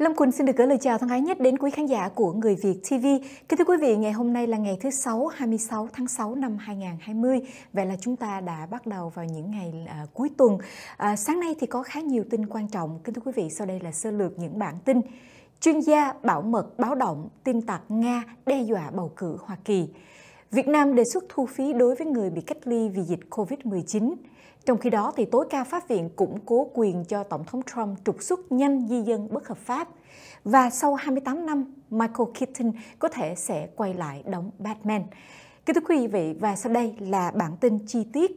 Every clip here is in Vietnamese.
Lâm Quỳnh xin được gửi lời chào thân ái nhất đến quý khán giả của Người Việt TV. Kính thưa quý vị, ngày hôm nay là ngày thứ Sáu, 26 tháng 6 năm 2020. Vậy là chúng ta đã bắt đầu vào những ngày à, cuối tuần. À, sáng nay thì có khá nhiều tin quan trọng. Kính thưa quý vị, sau đây là sơ lược những bản tin. Chuyên gia bảo mật báo động tin tặc Nga đe dọa bầu cử Hoa Kỳ. Việt Nam đề xuất thu phí đối với người bị cách ly vì dịch COVID-19. Trong khi đó, thì tối cao pháp viện củng cố quyền cho Tổng thống Trump trục xuất nhanh di dân bất hợp pháp. Và sau 28 năm, Michael Keaton có thể sẽ quay lại đóng Batman. Kính thưa quý vị, và sau đây là bản tin chi tiết.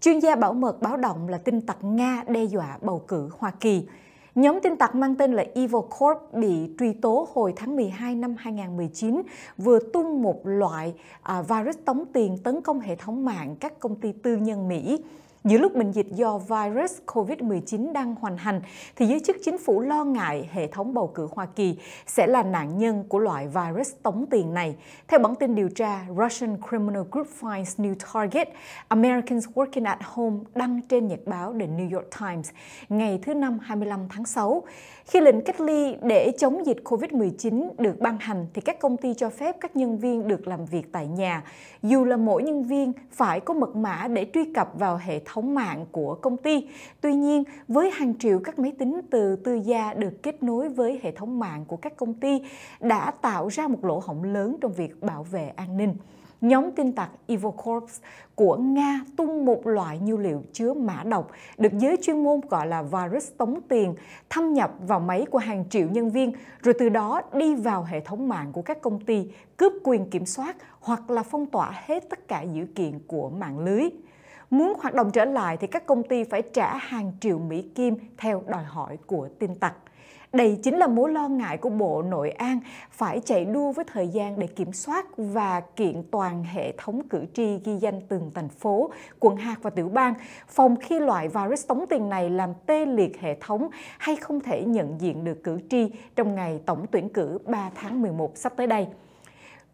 Chuyên gia bảo mật báo động là tin tặc Nga đe dọa bầu cử Hoa Kỳ. Nhóm tin tặc mang tên là Evil Corp bị truy tố hồi tháng 12 năm 2019 vừa tung một loại à, virus tống tiền tấn công hệ thống mạng các công ty tư nhân Mỹ. Giữa lúc bệnh dịch do virus COVID-19 đang hoành hành, thì giới chức chính phủ lo ngại hệ thống bầu cử Hoa Kỳ sẽ là nạn nhân của loại virus tống tiền này. Theo bản tin điều tra Russian Criminal Group Finds New Target, Americans Working at Home đăng trên nhật báo The New York Times ngày thứ Năm 25 tháng 6. Khi lệnh cách ly để chống dịch COVID-19 được ban hành, thì các công ty cho phép các nhân viên được làm việc tại nhà, dù là mỗi nhân viên phải có mật mã để truy cập vào hệ thống thống mạng của công ty. Tuy nhiên, với hàng triệu các máy tính từ tư gia được kết nối với hệ thống mạng của các công ty đã tạo ra một lỗ hổng lớn trong việc bảo vệ an ninh nhóm tin tặc Evocorps của Nga tung một loại nhu liệu chứa mã độc được giới chuyên môn gọi là virus tống tiền thâm nhập vào máy của hàng triệu nhân viên rồi từ đó đi vào hệ thống mạng của các công ty cướp quyền kiểm soát hoặc là phong tỏa hết tất cả dữ kiện của mạng lưới. Muốn hoạt động trở lại thì các công ty phải trả hàng triệu Mỹ Kim theo đòi hỏi của tin tặc. Đây chính là mối lo ngại của Bộ Nội an phải chạy đua với thời gian để kiểm soát và kiện toàn hệ thống cử tri ghi danh từng thành phố, quận hạt và tiểu bang, phòng khi loại virus tống tiền này làm tê liệt hệ thống hay không thể nhận diện được cử tri trong ngày tổng tuyển cử 3 tháng 11 sắp tới đây.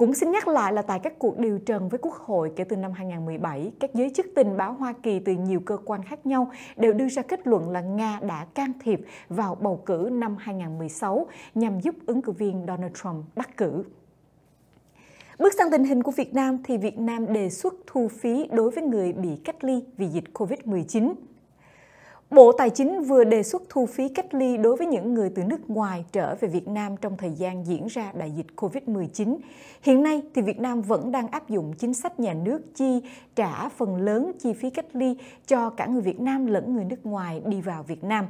Cũng xin nhắc lại là tại các cuộc điều trần với Quốc hội kể từ năm 2017, các giới chức tình báo Hoa Kỳ từ nhiều cơ quan khác nhau đều đưa ra kết luận là Nga đã can thiệp vào bầu cử năm 2016 nhằm giúp ứng cử viên Donald Trump đắc cử. Bước sang tình hình của Việt Nam thì Việt Nam đề xuất thu phí đối với người bị cách ly vì dịch COVID-19. Bộ Tài chính vừa đề xuất thu phí cách ly đối với những người từ nước ngoài trở về Việt Nam trong thời gian diễn ra đại dịch COVID-19. Hiện nay thì Việt Nam vẫn đang áp dụng chính sách nhà nước chi trả phần lớn chi phí cách ly cho cả người Việt Nam lẫn người nước ngoài đi vào Việt Nam.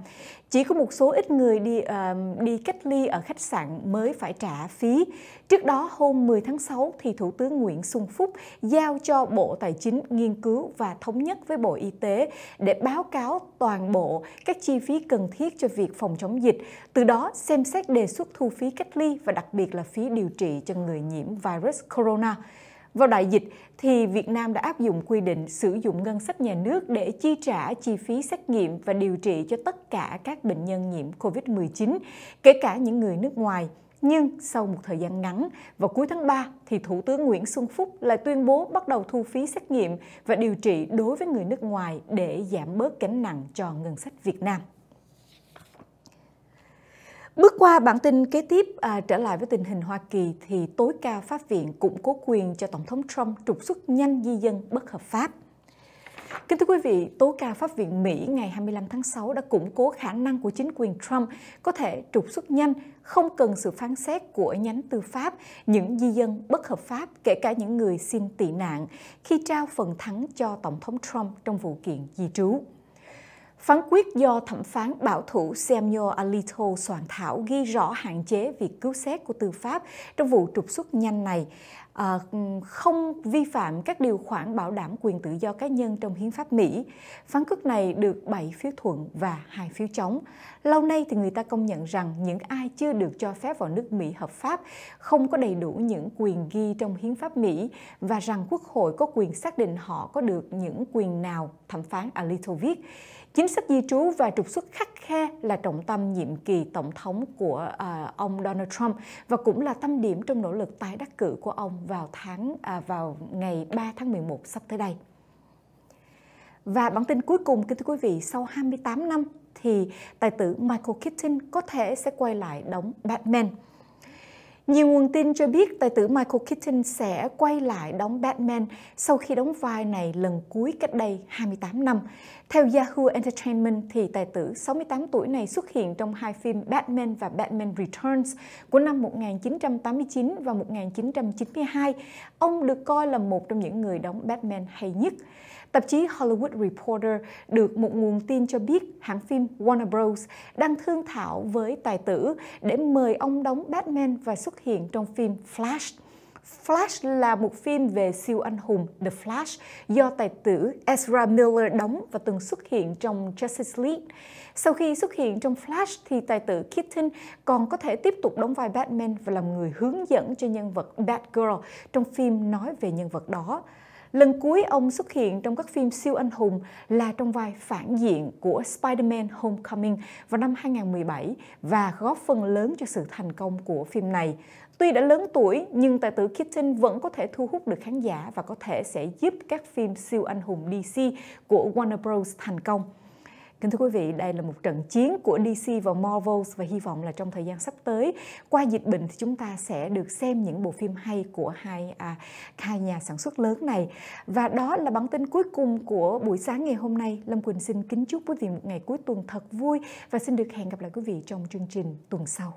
Chỉ có một số ít người đi uh, đi cách ly ở khách sạn mới phải trả phí. Trước đó hôm 10 tháng 6 thì Thủ tướng Nguyễn Xuân Phúc giao cho Bộ Tài chính nghiên cứu và thống nhất với Bộ Y tế để báo cáo toàn bộ các chi phí cần thiết cho việc phòng chống dịch, từ đó xem xét đề xuất thu phí cách ly và đặc biệt là phí điều trị cho người nhiễm virus corona. Vào đại dịch thì Việt Nam đã áp dụng quy định sử dụng ngân sách nhà nước để chi trả chi phí xét nghiệm và điều trị cho tất cả các bệnh nhân nhiễm COVID-19, kể cả những người nước ngoài nhưng sau một thời gian ngắn, vào cuối tháng 3 thì Thủ tướng Nguyễn Xuân Phúc lại tuyên bố bắt đầu thu phí xét nghiệm và điều trị đối với người nước ngoài để giảm bớt gánh nặng cho ngân sách Việt Nam. Bước qua bản tin kế tiếp à, trở lại với tình hình Hoa Kỳ thì tối cao pháp viện củng cố quyền cho Tổng thống Trump trục xuất nhanh di dân bất hợp pháp. Kính thưa quý vị, tố cáo Pháp viện Mỹ ngày 25 tháng 6 đã củng cố khả năng của chính quyền Trump có thể trục xuất nhanh, không cần sự phán xét của nhánh tư pháp, những di dân bất hợp pháp, kể cả những người xin tị nạn, khi trao phần thắng cho Tổng thống Trump trong vụ kiện di trú. Phán quyết do thẩm phán bảo thủ Samuel Alito soạn thảo ghi rõ hạn chế việc cứu xét của tư pháp trong vụ trục xuất nhanh này à, không vi phạm các điều khoản bảo đảm quyền tự do cá nhân trong hiến pháp Mỹ. Phán quyết này được 7 phiếu thuận và 2 phiếu chống. Lâu nay thì người ta công nhận rằng những ai chưa được cho phép vào nước Mỹ hợp pháp không có đầy đủ những quyền ghi trong hiến pháp Mỹ và rằng quốc hội có quyền xác định họ có được những quyền nào, thẩm phán Alito viết. Chính sách di trú và trục xuất khắc khe là trọng tâm nhiệm kỳ tổng thống của uh, ông Donald Trump và cũng là tâm điểm trong nỗ lực tái đắc cử của ông vào tháng uh, vào ngày 3 tháng 11 sắp tới đây. Và bản tin cuối cùng kính thưa quý vị, sau 28 năm thì tài tử Michael Keaton có thể sẽ quay lại đóng Batman. Nhiều nguồn tin cho biết tài tử Michael Keaton sẽ quay lại đóng Batman sau khi đóng vai này lần cuối cách đây 28 năm. Theo Yahoo Entertainment thì tài tử 68 tuổi này xuất hiện trong hai phim Batman và Batman Returns của năm 1989 và 1992. Ông được coi là một trong những người đóng Batman hay nhất. Tạp chí Hollywood Reporter được một nguồn tin cho biết hãng phim Warner Bros. đang thương thảo với tài tử để mời ông đóng Batman và xuất hiện trong phim Flash. Flash là một phim về siêu anh hùng The Flash do tài tử Ezra Miller đóng và từng xuất hiện trong Justice League. Sau khi xuất hiện trong Flash thì tài tử Keaton còn có thể tiếp tục đóng vai Batman và làm người hướng dẫn cho nhân vật Batgirl trong phim nói về nhân vật đó. Lần cuối ông xuất hiện trong các phim siêu anh hùng là trong vai phản diện của Spider-Man Homecoming vào năm 2017 và góp phần lớn cho sự thành công của phim này. Tuy đã lớn tuổi nhưng tài tử Keaton vẫn có thể thu hút được khán giả và có thể sẽ giúp các phim siêu anh hùng DC của Warner Bros thành công. Kính thưa quý vị, đây là một trận chiến của DC và Marvel và hy vọng là trong thời gian sắp tới qua dịch bệnh thì chúng ta sẽ được xem những bộ phim hay của hai à, hai nhà sản xuất lớn này. Và đó là bản tin cuối cùng của buổi sáng ngày hôm nay. Lâm Quỳnh xin kính chúc quý vị một ngày cuối tuần thật vui và xin được hẹn gặp lại quý vị trong chương trình tuần sau.